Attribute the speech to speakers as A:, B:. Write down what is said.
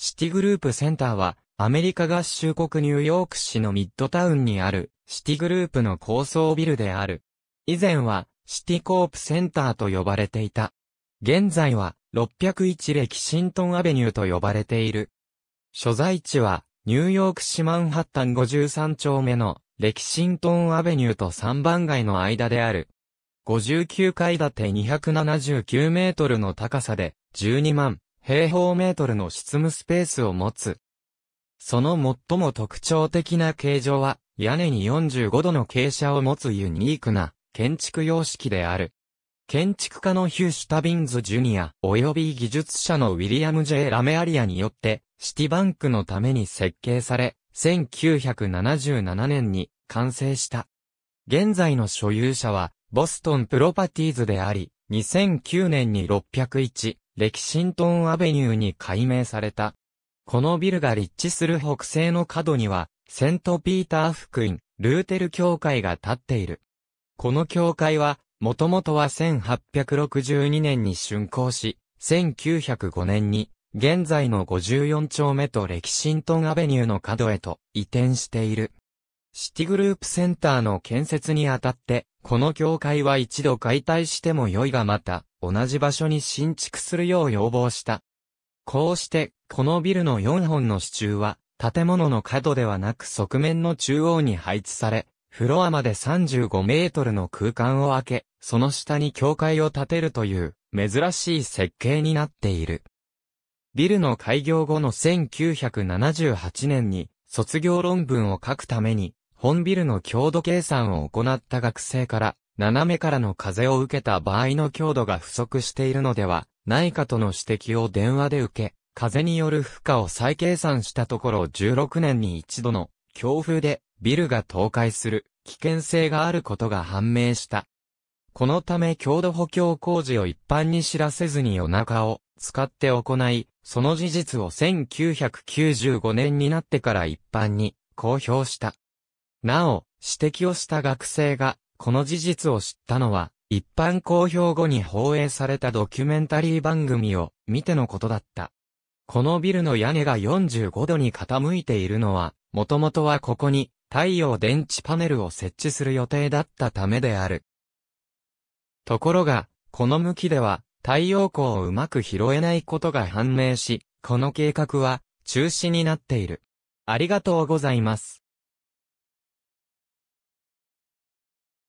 A: シティグループセンターは、アメリカ合衆国ニューヨーク市のミッドタウンにある、シティグループの高層ビルである。以前は、シティコープセンターと呼ばれていた。現在は、601レキシントンアベニューと呼ばれている。所在地は、ニューヨーク市マンハッタン53丁目の、レキシントンアベニューと3番街の間である。59階建て279メートルの高さで、12万平方メートルの執務スペースを持つ。その最も特徴的な形状は、屋根に45度の傾斜を持つユニークな建築様式である。建築家のヒュー・シュタビンズ・ジュニア及び技術者のウィリアム・ジ J・ ラメアリアによってシティバンクのために設計され、1977年に完成した。現在の所有者はボストンプロパティーズであり、2009年に601、レキシントンアベニューに改名された。このビルが立地する北西の角には、セントピーター福音、ルーテル教会が建っている。この教会は、もともとは1862年に竣工し、1905年に、現在の54丁目とレキシントンアベニューの角へと移転している。シティグループセンターの建設にあたって、この教会は一度解体しても良いがまた、同じ場所に新築するよう要望した。こうして、このビルの4本の支柱は、建物の角ではなく側面の中央に配置され、フロアまで35メートルの空間を空け、その下に教会を建てるという、珍しい設計になっている。ビルの開業後の1978年に、卒業論文を書くために、本ビルの強度計算を行った学生から、斜めからの風を受けた場合の強度が不足しているのではないかとの指摘を電話で受け、風による負荷を再計算したところ16年に一度の強風でビルが倒壊する危険性があることが判明した。このため強度補強工事を一般に知らせずに夜中を使って行い、その事実を1995年になってから一般に公表した。なお、指摘をした学生が、この事実を知ったのは、一般公表後に放映されたドキュメンタリー番組を見てのことだった。このビルの屋根が45度に傾いているのは、もともとはここに太陽電池パネルを設置する予定だったためである。ところが、この向きでは太陽光をうまく拾えないことが判明し、この計画は中止になっている。ありがとうございます。